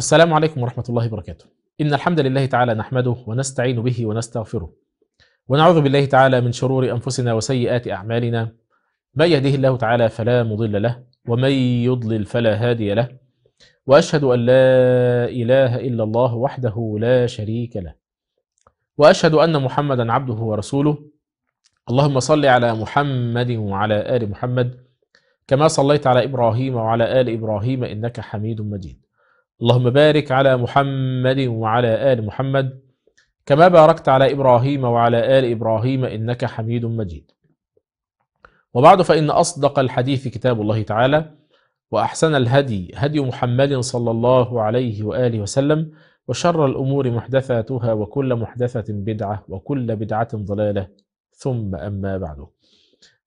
السلام عليكم ورحمة الله وبركاته إن الحمد لله تعالى نحمده ونستعين به ونستغفره ونعوذ بالله تعالى من شرور أنفسنا وسيئات أعمالنا من يهده الله تعالى فلا مضل له ومن يضلل فلا هادي له وأشهد أن لا إله إلا الله وحده لا شريك له وأشهد أن محمدا عبده ورسوله اللهم صل على محمد وعلى آل محمد كما صليت على إبراهيم وعلى آل إبراهيم إنك حميد مجيد اللهم بارك على محمد وعلى آل محمد كما باركت على إبراهيم وعلى آل إبراهيم إنك حميد مجيد وبعد فإن أصدق الحديث كتاب الله تعالى وأحسن الهدي هدي محمد صلى الله عليه وآله وسلم وشر الأمور محدثاتها وكل محدثة بدعة وكل بدعة ضلالة ثم أما بعد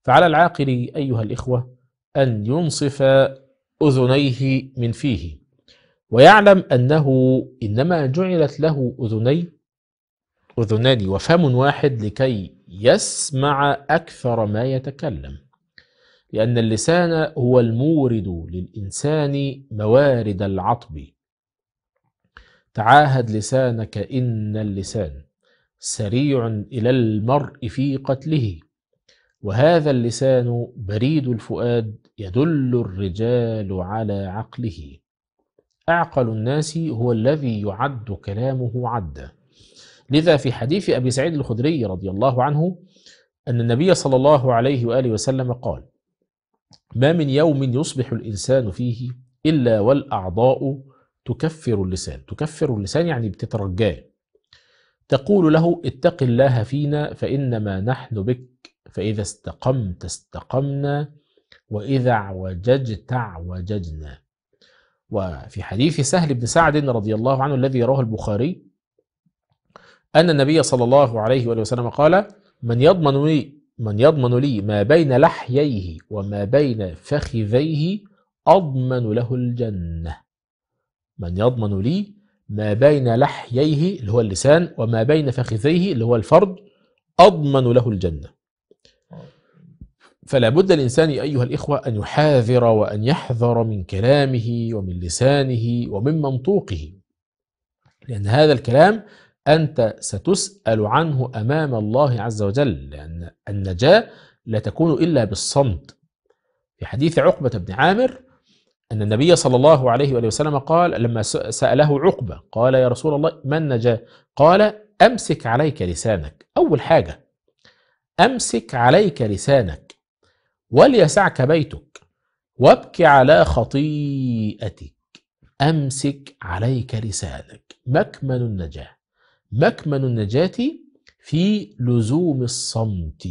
فعلى العاقل أيها الإخوة أن ينصف أذنيه من فيه ويعلم أنه إنما جعلت له أذني أذنان وفم واحد لكي يسمع أكثر ما يتكلم لأن اللسان هو المورد للإنسان موارد العطب تعاهد لسانك إن اللسان سريع إلى المرء في قتله وهذا اللسان بريد الفؤاد يدل الرجال على عقله أعقل الناس هو الذي يعد كلامه عدا لذا في حديث أبي سعيد الخدري رضي الله عنه أن النبي صلى الله عليه وآله وسلم قال ما من يوم يصبح الإنسان فيه إلا والأعضاء تكفر اللسان تكفر اللسان يعني بتترجاه تقول له اتق الله فينا فإنما نحن بك فإذا استقمت استقمنا وإذا عوججت عوججنا وفي حديث سهل بن سعد رضي الله عنه الذي رواه البخاري أن النبي صلى الله عليه وآله وسلم قال من يضمن لي من يضمن لي ما بين لحييه وما بين فخذيه أضمن له الجنة من يضمن لي ما بين لحييه اللي هو اللسان وما بين فخذيه اللي هو الفرد أضمن له الجنة فلا بد الإنسان أيها الإخوة أن يحاذر وأن يحذر من كلامه ومن لسانه ومن منطوقه لأن هذا الكلام أنت ستسأل عنه أمام الله عز وجل لأن النجاة لا تكون إلا بالصمت في حديث عقبة بن عامر أن النبي صلى الله عليه وآله وسلم قال لما سأله عقبة قال يا رسول الله ما النجاة قال أمسك عليك لسانك أول حاجة أمسك عليك لسانك وليسعك بيتك وابك على خطيئتك امسك عليك لسانك مكمن النجاه مكمن النجاه في لزوم الصمت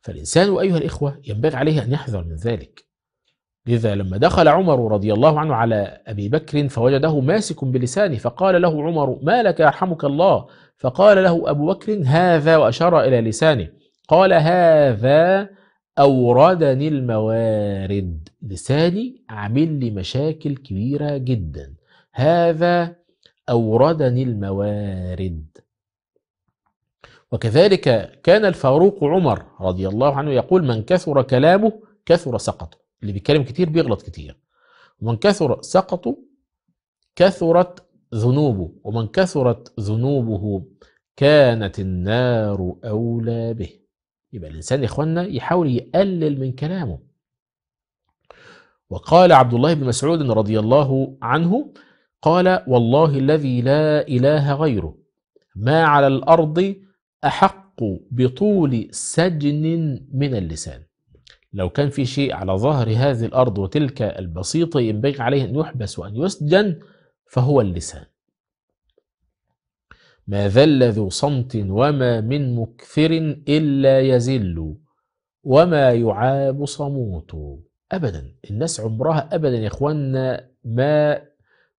فالانسان ايها الاخوه ينبغي عليه ان يحذر من ذلك لذا لما دخل عمر رضي الله عنه على ابي بكر فوجده ماسك بلسانه فقال له عمر ما لك يرحمك الله فقال له ابو بكر هذا واشار الى لسانه قال هذا أوردني الموارد لساني عامل لي مشاكل كبيرة جدا هذا أوردني الموارد وكذلك كان الفاروق عمر رضي الله عنه يقول من كثر كلامه كثر سقطه اللي بيتكلم كتير بيغلط كتير ومن كثر سقطه كثرت ذنوبه ومن كثرت ذنوبه كانت النار أولى به يبقى الإنسان يا إخواننا يحاول يقلل من كلامه وقال عبد الله بن مسعود رضي الله عنه قال والله الذي لا إله غيره ما على الأرض أحق بطول سجن من اللسان لو كان في شيء على ظهر هذه الأرض وتلك البسيطة ينبغي عليه أن يحبس وأن يسجن فهو اللسان ما ذل ذو صمت وما من مكثر إلا يزل وما يعاب صموت أبدا الناس عمرها أبدا يا إخوانا ما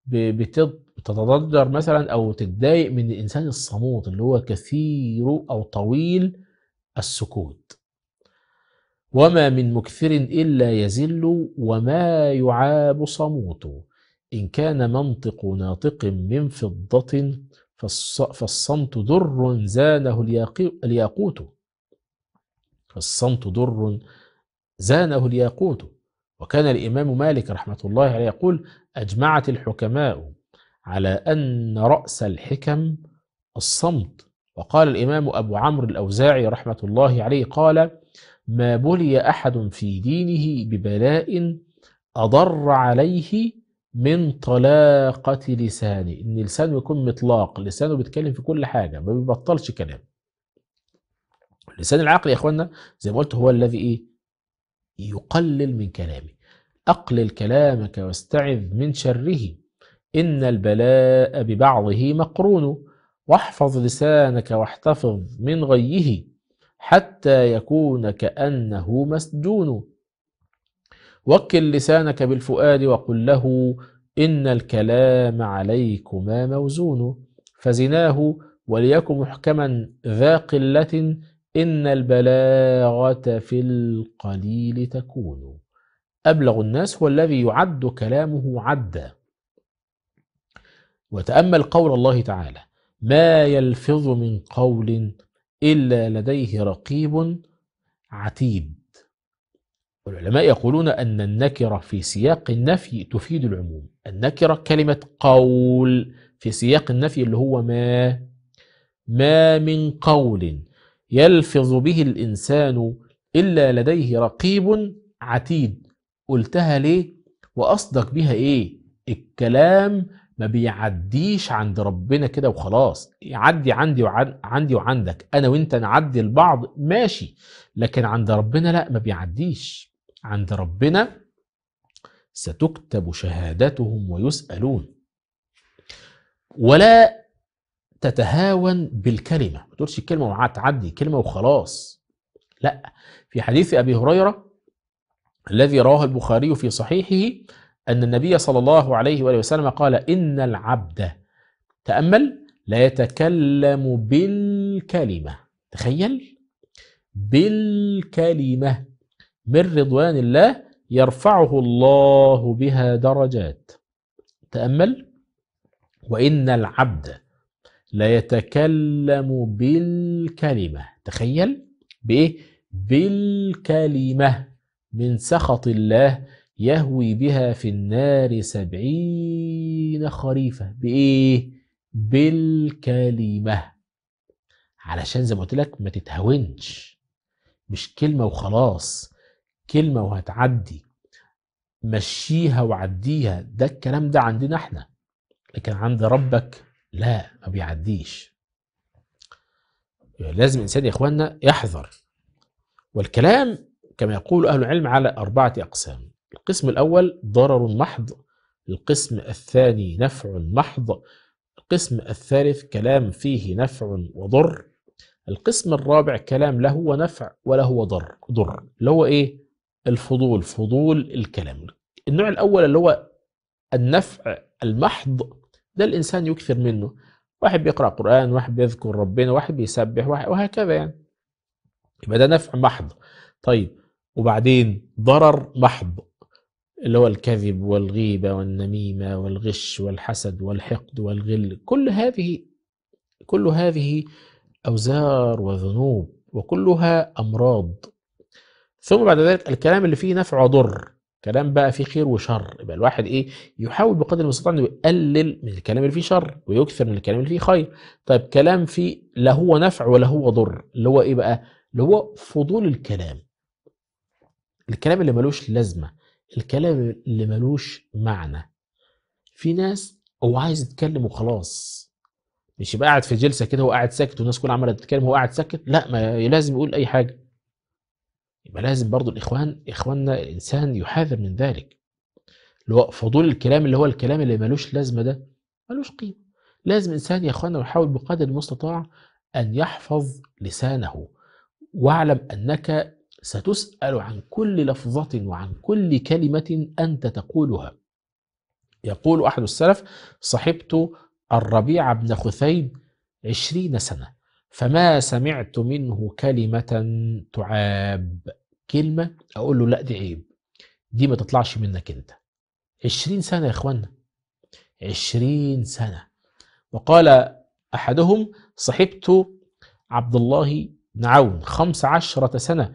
بتتضجر مثلا أو تتضايق من الإنسان الصموت اللي هو كثير أو طويل السكوت وما من مكثر إلا يزل وما يعاب صموت إن كان منطق ناطق من فضة فالصمت ضر زانه الياقوت فالصمت ضر زانه الياقوت وكان الإمام مالك رحمة الله عليه يقول أجمعت الحكماء على أن رأس الحكم الصمت وقال الإمام أبو عمرو الأوزاعي رحمة الله عليه قال ما بلي أحد في دينه ببلاء أضر عليه من طلاقة لساني إن لسانه يكون مطلاق لسانه بيتكلم في كل حاجة ما بيبطلش كلام لسان العقل يا إخوانا زي ما قلت هو الذي إيه يقلل من كلامي أقلل كلامك واستعذ من شره إن البلاء ببعضه مقرون واحفظ لسانك واحتفظ من غيه حتى يكون كأنه مسجون وكل لسانك بالفؤاد وقل له إن الكلام عليكما موزون فزناه وليكن محكما ذا قلة إن البلاغة في القليل تكون أبلغ الناس هو الذي يعد كلامه عدا وتأمل قول الله تعالى ما يلفظ من قول إلا لديه رقيب عتيد والعلماء يقولون أن النكرة في سياق النفي تفيد العموم النكرة كلمة قول في سياق النفي اللي هو ما ما من قول يلفظ به الإنسان إلا لديه رقيب عتيد قلتها ليه وأصدق بها إيه الكلام ما بيعديش عند ربنا كده وخلاص يعدي عندي وعندي وعندك انا وانت نعدي لبعض ماشي لكن عند ربنا لا ما بيعديش عند ربنا ستكتب شهادتهم ويسألون ولا تتهاون بالكلمة ما تقولش الكلمة وتعدي كلمة وخلاص لا في حديث أبي هريرة الذي رواه البخاري في صحيحه أن النبي صلى الله عليه وآله وسلم قال إن العبد تأمل لا يتكلم بالكلمة تخيل بالكلمة من رضوان الله يرفعه الله بها درجات تأمل وإن العبد لا يتكلم بالكلمة تخيل بإيه بالكلمة من سخط الله يهوي بها في النار سبعين خريفة بإيه بالكلمة علشان زي ما قلت لك ما تتهونش مش كلمة وخلاص كلمة وهتعدي مشيها وعديها ده الكلام ده عندنا احنا لكن عند ربك لا ما بيعديش لازم الإنسان يا إخواننا يحذر والكلام كما يقول أهل العلم على أربعة أقسام القسم الأول ضرر محض القسم الثاني نفع محض القسم الثالث كلام فيه نفع وضر القسم الرابع كلام له نفع وله ضر ضر اللي هو ايه الفضول فضول الكلام النوع الأول اللي هو النفع المحض ده الإنسان يكثر منه واحد بيقرأ قرآن واحد بيذكر ربنا واحد بيسبح واحد وهكذا يعني يبقى ده نفع محض طيب وبعدين ضرر محض اللي هو الكذب والغيبة والنميمة والغش والحسد والحقد والغل كل هذه كل هذه أوزار وذنوب وكلها أمراض ثم بعد ذلك الكلام اللي فيه نفع وضر كلام بقى فيه خير وشر يبقى الواحد ايه يحاول بقدر المستطاع انه يقلل من الكلام اللي فيه شر ويكثر من الكلام اللي فيه خير طيب كلام فيه لا هو نفع ولا هو ضر اللي هو ايه بقى اللي هو فضول الكلام الكلام اللي ملوش لازمه الكلام اللي ملوش معنى في ناس هو عايز يتكلم وخلاص مش يبقى قاعد في جلسه كده هو قاعد ساكت والناس كلها عماله تتكلم هو قاعد ساكت لا ما لازم يقول اي حاجه يبقى لازم برضو الإخوان إخواننا الإنسان يحاذر من ذلك اللي هو فضول الكلام اللي هو الكلام اللي ملوش لازمة ده ملوش قيمة لازم الانسان يا إخواننا يحاول بقدر المستطاع أن يحفظ لسانه واعلم أنك ستسأل عن كل لفظة وعن كل كلمة أنت تقولها يقول أحد السلف صحبت الربيع بن خثيب عشرين سنة فما سمعت منه كلمة تعاب كلمة أقول له لا دي عيب دي ما تطلعش منك أنت عشرين سنة يا إخوانا عشرين سنة وقال أحدهم صحبت عبد الله بن عون خمس عشرة سنة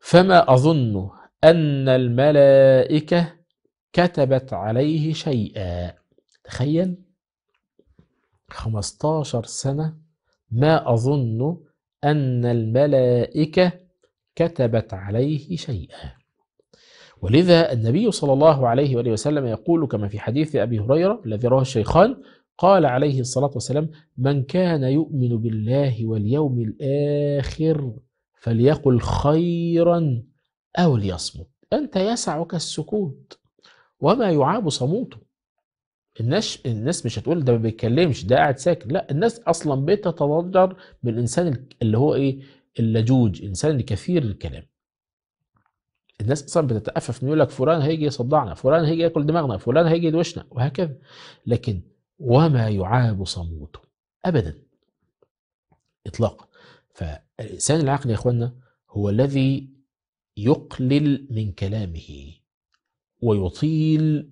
فما أظن أن الملائكة كتبت عليه شيئا تخيل 15 سنة ما أظن أن الملائكة كتبت عليه شيئا ولذا النبي صلى الله عليه وآله وسلم يقول كما في حديث أبي هريرة الذي رواه الشيخان قال عليه الصلاة والسلام من كان يؤمن بالله واليوم الآخر فليقل خيرا أو ليصمت أنت يسعك السكوت وما يعاب صموته الناس الناس مش هتقول ده ما بيتكلمش ده قاعد ساكت لا الناس اصلا بتتضجر بالانسان اللي هو ايه اللجوج انسان كثير الكلام الناس اصلا بتتأفف يقول لك فلان هيجي يصدعنا فلان هيجي ياكل دماغنا فلان هيجي يدوشنا وهكذا لكن وما يعاب صموته ابدا اطلاقا فالانسان العاقل يا اخوانا هو الذي يقلل من كلامه ويطيل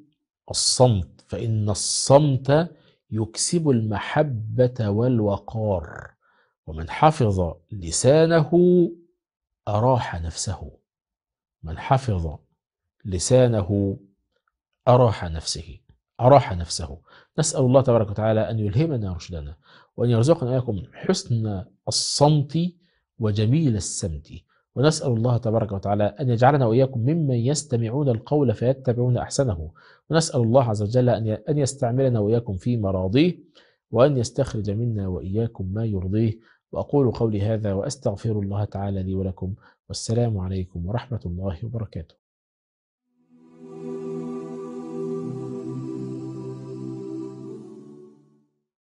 الصمت فإن الصمت يكسب المحبة والوقار ومن حفظ لسانه أراح نفسه من حفظ لسانه أراح نفسه أراح نفسه نسأل الله تبارك وتعالى أن يلهمنا رشدنا وأن يرزقنا إياكم حسن الصمت وجميل السمت ونسأل الله تبارك وتعالى أن يجعلنا وإياكم ممن يستمعون القول فيتبعون أحسنه ونسأل الله عز وجل أن يستعملنا وإياكم في مراضيه وأن يستخرج منا وإياكم ما يرضيه وأقول قولي هذا وأستغفر الله تعالى لي ولكم والسلام عليكم ورحمة الله وبركاته